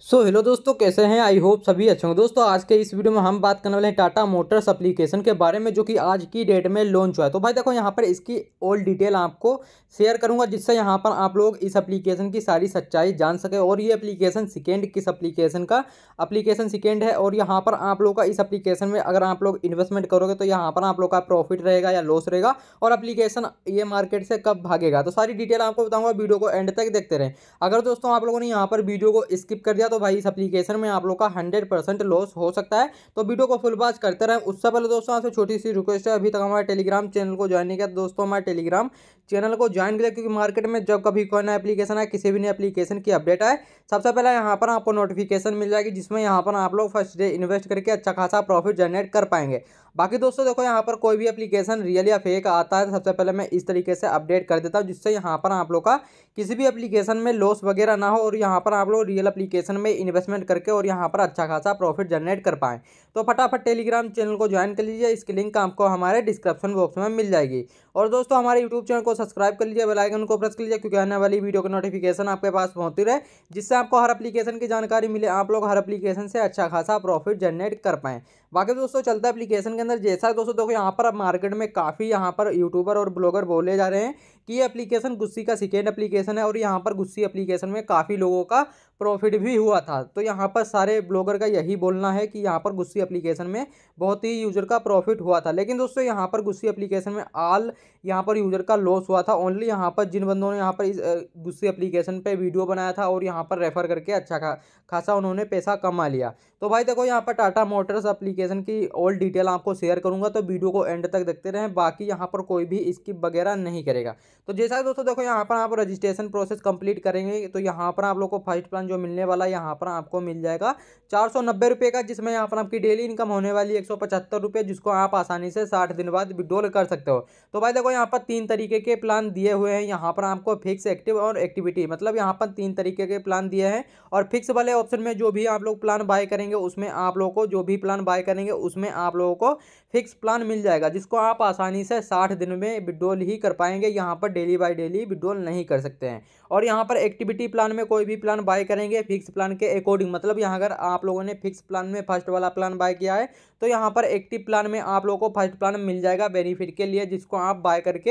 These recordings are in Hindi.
सो so, हेलो दोस्तों कैसे हैं आई होप सभी अच्छे होंगे दोस्तों आज के इस वीडियो में हम बात करने वाले हैं टाटा मोटर्स एप्लीकेशन के बारे में जो कि आज की डेट में लॉन्च हुआ है तो भाई देखो यहाँ पर इसकी ऑल डिटेल आपको शेयर करूँगा जिससे यहाँ पर आप लोग इस एप्लीकेशन की सारी सच्चाई जान सके और ये अप्लीकेशन सिकेंड किस अप्लीकेशन का अप्लीकेशन सिकेंड है और यहाँ पर आप लोग का इस अप्लीकेशन में अगर आप लोग इन्वेस्टमेंट करोगे तो यहाँ पर आप लोग का प्रॉफिट रहेगा या लॉस रहेगा और अप्लीकेशन ये मार्केट से कब भागेगा तो सारी डिटेल आपको बताऊँगा वीडियो को एंड तक देखते रहें अगर दोस्तों आप लोगों ने यहाँ पर वीडियो को स्किप कर दिया गया तो भाई इस अप्लीकेशन में आप लोग का हंड्रेड परसेंट लॉस हो सकता है तो वीडियो को फुल बाज करते रहें उससे पहले दोस्तों आपसे छोटी सी रिक्वेस्ट है अभी तक हमारे टेलीग्राम चैनल को ज्वाइन नहीं किया दोस्तों हमारे टेलीग्राम चैनल को ज्वाइन किया क्योंकि मार्केट में जब कभी कोई नया एप्लीकेशन आए किसी भी नए एप्लीकेशन की अपडेट आए सबसे पहले यहाँ पर आपको नोटिफिकेशन मिल जाएगी जिसमें यहाँ पर आप लोग फर्स्ट डे इन्वेस्ट करके अच्छा खासा प्रॉफिट जनरेट कर पाएंगे बाकी दोस्तों देखो यहाँ पर कोई भी एप्लीकेशन रियल या फेक आता है तो सबसे पहले मैं इस तरीके से अपडेट कर देता हूँ जिससे यहाँ पर आप लोग का किसी भी एप्लीकेशन में लॉस वगैरह ना हो और यहाँ पर आप लोग रियल एप्लीकेशन में इन्वेस्टमेंट करके और यहाँ पर अच्छा खासा प्रॉफिट जनरेट कर पाएँ तो फटाफट टेलीग्राम चैनल को ज्वाइन कर लीजिए इसकी लिंक आपको हमारे डिस्क्रिप्शन बॉक्स में मिल जाएगी और दोस्तों हमारे यूट्यूब चैनल को सब्सक्राइब कर लीजिए बेलाइकन को प्रेस कर लीजिए क्योंकि आने वाली वीडियो का नोटिफिकेशन आपके पास पहुँचती रहे जिससे आपको हर अपलीकेशन की जानकारी मिले आप लोग हर अपलीकेशन से अच्छा खासा प्रॉफिट जनरेट कर पाएँ बाकी दोस्तों चलता अपलीकेशन के अंदर जैसा दोस्तों देखो यहाँ पर अब मार्केट में काफ़ी यहाँ पर यूट्यूबर और ब्लॉगर बोले जा रहे हैं कि ये एप्लीकेशन गुस्सी का सेकेंड एप्लीकेशन है और यहाँ पर गुस्सी एप्लीकेशन में काफ़ी लोगों का प्रॉफिट भी हुआ था तो यहाँ पर सारे ब्लॉगर का यही बोलना है कि यहाँ पर गुस्सी एप्लीकेशन में बहुत ही यूज़र का प्रॉफिट हुआ था लेकिन दोस्तों यहाँ पर गुस्सी एप्लीकेशन में आल यहाँ पर यूज़र का लॉस हुआ था ओनली यहाँ पर जिन बंदों ने यहाँ पर इस गुस्सी एप्लीकेशन पर वीडियो बनाया था और यहाँ पर रेफ़र करके अच्छा खा खासा उन्होंने पैसा कमा लिया तो भाई देखो यहाँ पर टाटा मोटर्स अप्लीकेशन की ऑल डिटेल आपको शेयर करूँगा तो वीडियो को एंड तक देखते रहें बाकी यहाँ पर कोई भी स्किप वगैरह नहीं करेगा तो जैसा दोस्तों देखो यहाँ पर आप रजिस्ट्रेशन प्रोसेस कंप्लीट करेंगे तो यहाँ पर आप लोग को फर्स्ट प्लान जो मिलने वाला है यहाँ पर आपको मिल जाएगा चार सौ नब्बे रुपये का जिसमें यहाँ पर आपकी डेली इनकम होने वाली एक सौ पचहत्तर रुपये जिसको आप आसानी से साठ दिन बाद विड्रॉल कर सकते हो तो भाई देखो यहाँ पर तीन तरीके के प्लान दिए हुए हैं यहाँ पर आपको फिक्स एक्टिव और एक्टिविटी मतलब यहाँ पर तीन तरीके के प्लान दिए हैं और फिक्स वाले ऑप्शन में जो भी आप लोग प्लान बाय करेंगे उसमें आप लोगों को जो भी प्लान बाय करेंगे उसमें आप लोगों को फिक्स प्लान मिल जाएगा जिसको आप आसानी से साठ दिन में विड्रॉल ही कर पाएंगे यहाँ पर पर डेली बाय डेली विड्रॉल नहीं कर सकते हैं और यहाँ पर एक्टिविटी प्लान में कोई भी प्लान बाय करेंगे फिक्स प्लान के अकॉर्डिंग मतलब यहाँ अगर आप लोगों ने फिक्स प्लान में फर्स्ट वाला प्लान बाय किया है तो यहाँ पर एक्टिव प्लान में आप लोगों को फर्स्ट प्लान मिल जाएगा बेनिफिट के लिए जिसको आप बाय करके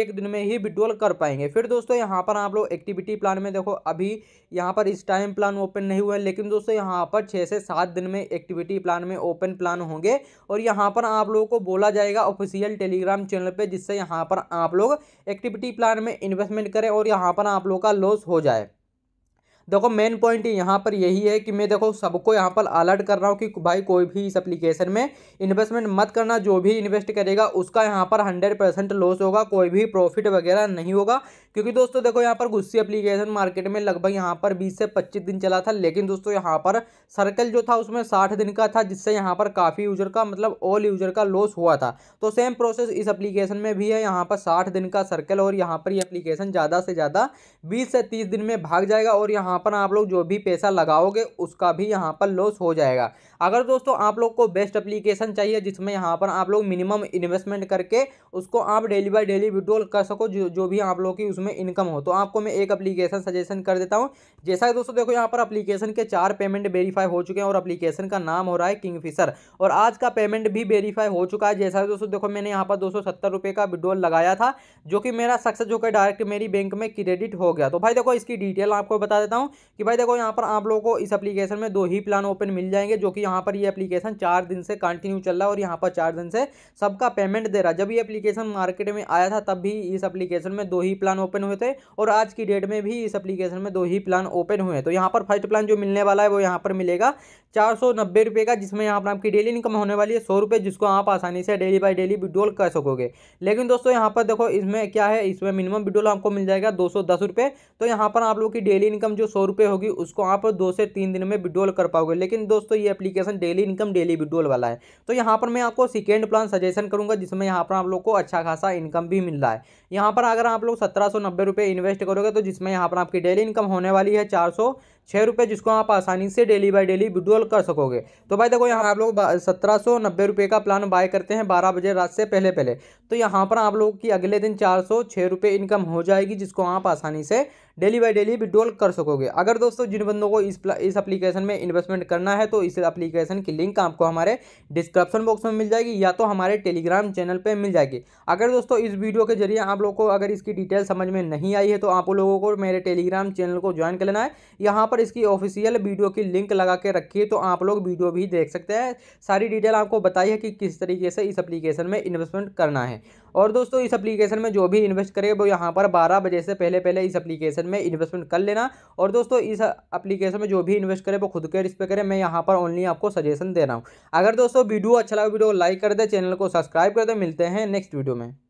एक दिन में ही विड्रॉल कर पाएंगे फिर दोस्तों यहाँ पर आप लोग एक्टिविटी प्लान में देखो अभी यहाँ पर इस टाइम प्लान ओपन नहीं हुए लेकिन दोस्तों यहाँ पर छः से सात दिन में एक्टिविटी प्लान में ओपन प्लान होंगे और यहाँ पर आप लोगों को बोला जाएगा ऑफिशियल टेलीग्राम चैनल पर जिससे यहाँ पर आप लोग एक्टिविटी प्लान में इन्वेस्टमेंट करें और यहाँ पर आप लोग करोड़ का लॉस हो जाए देखो मेन पॉइंट यहाँ पर यही है कि मैं देखो सबको यहाँ पर अलर्ट कर रहा हूँ कि भाई कोई भी इस एप्लीकेशन में इन्वेस्टमेंट मत करना जो भी इन्वेस्ट करेगा उसका यहाँ पर हंड्रेड परसेंट लॉस होगा कोई भी प्रॉफिट वगैरह नहीं होगा क्योंकि दोस्तों देखो यहाँ पर गुस्सी एप्लीकेशन मार्केट में लगभग यहाँ पर बीस से पच्चीस दिन चला था लेकिन दोस्तों यहाँ पर सर्कल जो था उसमें साठ दिन का था जिससे यहाँ पर काफ़ी यूजर का मतलब ऑल यूजर का लॉस हुआ था तो सेम प्रोसेस इस एप्लीकेशन में भी है यहाँ पर साठ दिन का सर्कल और यहाँ पर ये एप्लीकेशन ज़्यादा से ज़्यादा बीस से तीस दिन में भाग जाएगा और यहाँ पर आप लोग जो भी पैसा लगाओगे उसका भी यहाँ पर लॉस हो जाएगा अगर दोस्तों आप लोग को बेस्ट अप्लीकेशन चाहिए जिसमें यहाँ पर आप लोग मिनिमम इन्वेस्टमेंट करके उसको आप डेली बाई डेली विड्रॉल कर सको जो जो भी आप लोग की उसमें में इनकम हो तो आपको मैं एक अप्लीकेशन सजेशन कर देता हूँ जैसा कि दोस्तों देखो यहाँ पर अप्लीकेशन के चार पेमेंट वेरीफाई हो चुके हैं और अप्लीकेशन का नाम हो रहा है किंग और आज का पेमेंट भी वेरीफाई हो चुका है जैसा कि दोस्तों देखो मैंने यहाँ पर दो सौ का विड्रोल लगाया था जो कि मेरा सक्सेस होकर डायरेक्ट मेरी बैंक में क्रेडिट हो गया तो भाई देखो इसकी डिटेल आपको बता देता हूँ कि भाई देखो यहाँ पर आप लोगों को इस अप्लीकेशन में दो ही प्लान ओपन मिल जाएंगे जो कि यहाँ पर ये एप्लीकेशन चार दिन से कंटिन्यू चल रहा है और यहाँ पर चार दिन से सबका पेमेंट दे रहा है जब ये एप्लीकेशन मार्केट में आया था तब भी इस एप्लीकेशन में दो ही प्लान ओपन हुए थे और आज की डेट में भी इस एप्लीकेशन में दो ही प्लान ओपन हुए हैं तो यहाँ पर फर्स्ट प्लान जो मिलने वाला है वो यहाँ पर मिलेगा चार सौ नब्बे रुपये का जिसमें यहाँ पर आपकी डेली इनकम होने वाली है सौ रुपये जिसको आप आसानी से डेली बाई डेली विड्रॉल कर सकोगे लेकिन दोस्तों यहाँ पर देखो इसमें क्या है इसमें मिनिमम विड्रोल आपको मिल जाएगा दो सौ दस रुपये तो यहाँ पर आप लोग की डेली इनकम जो सौ रुपये होगी उसको आप दो से तीन दिन में विड्रोल कर पाओगे लेकिन दोस्तों ये application daily income daily withdrawal वाला है तो यहाँ पर मैं आपको सेकेंड प्लान सजेशन करूँगा जिसमें यहाँ पर आप लोग को अच्छा खासा इनकम भी मिल रहा है यहाँ पर अगर आप लोग सत्रह सौ नब्बे रुपये इन्वेस्ट करोगे तो जिसमें यहाँ पर आपकी डेली इनकम होने वाली है चार सौ छः रुपये जिसको आप आसानी से डेली बाय डेली विड्रोल कर सकोगे तो भाई देखो यहाँ आप लोग सत्रह सौ नब्बे रुपये का प्लान बाय करते हैं बारह बजे रात से पहले पहले तो यहाँ पर आप लोगों की अगले दिन चार सौ छः रुपये इनकम हो जाएगी जिसको आप आसानी से डेली बाय डेली विड्रोल कर सकोगे अगर दोस्तों जिन बंदों को इस अप्लीकेशन में इन्वेस्टमेंट करना है तो इस अप्लीकेशन की लिंक आपको हमारे डिस्क्रिप्शन बॉक्स में मिल जाएगी या तो हमारे टेलीग्राम चैनल पर मिल जाएगी अगर दोस्तों इस वीडियो के जरिए आप लोग को अगर इसकी डिटेल समझ में नहीं आई है तो आप लोगों को मेरे टेलीग्राम चैनल को ज्वाइन कर लेना है यहाँ पर पर इसकी ऑफिशियल वीडियो की लिंक लगा के रखी है तो आप लोग वीडियो भी देख सकते हैं सारी डिटेल आपको बताई है कि किस तरीके से इस एप्लीकेशन में इन्वेस्टमेंट करना है और दोस्तों इस एप्लीकेशन में जो भी इन्वेस्ट करे वो यहाँ पर बारह बजे से पहले पहले इस एप्लीकेशन में इन्वेस्टमेंट कर लेना और दोस्तों इस एप्लीकेशन में जो भी इन्वेस्ट करे वो खुद के रिस्पे करें मैं यहाँ पर ओनली आपको सजेशन दे रहा हूँ अगर दोस्तों वीडियो अच्छा लगा वीडियो लाइक कर दे चैनल को सब्सक्राइब कर दे मिलते हैं नेक्स्ट वीडियो में